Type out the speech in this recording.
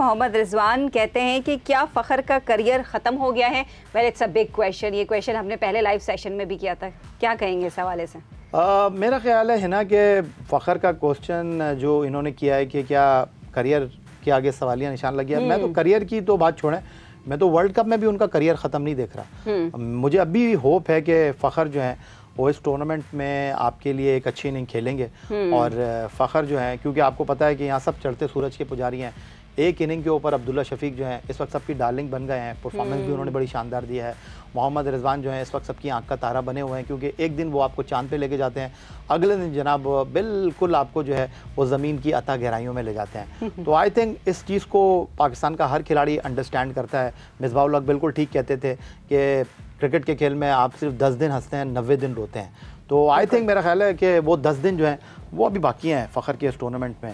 मोहम्मद रिजवान कहते हैं कि क्या फ़खर का करियर ख़त्म हो गया है well it's a big question ये क्वेश्चन हमने पहले लाइव सेशन में भी किया था क्या कहेंगे इस हवाले से आ, मेरा ख्याल है ना कि फ़खर का क्वेश्चन जो इन्होंने किया है कि क्या करियर के आगे सवालिया निशान लग गया मैं तो हम्म। करियर की तो बात छोड़ें मैं तो वर्ल्ड कप में भी उनका करियर ख़त्म नहीं देख रहा हम्म। मुझे अभी भी होप है कि फ़खर जो है वो इस टूर्नामेंट में आपके लिए एक अच्छी इनिंग खेलेंगे हम्म। और फ़खर जो है क्योंकि आपको पता है कि यहाँ सब चढ़ते सूरज के पुजारी हैं एक इनिंग के ऊपर अब्दुल्ला शफीक जो है इस वक्त सबकी डार्लिंग बन गए हैं परफॉर्मेंस भी हम्म। उन्होंने बड़ी शानदार दिया है मोहम्मद रिजवान जो है इस वक्त सबकी आंख का तारा बने हुए हैं क्योंकि एक दिन वो आपको चांद पे लेके जाते हैं अगले दिन जनाब बिल्कुल आपको जो है वो ज़मीन की अता गहराइयों में ले जाते हैं तो आई थिंक इस चीज़ को पाकिस्तान का हर खिलाड़ी अंडरस्टैंड करता है मिसबाउल बिल्कुल ठीक कहते थे कि क्रिकेट के खेल में आप सिर्फ दस दिन हंसते हैं नब्बे दिन रोते हैं तो आई थिंक मेरा ख्याल है कि वो दस दिन जो हैं वो अभी बाकी हैं फ़खर के इस टूर्नामेंट में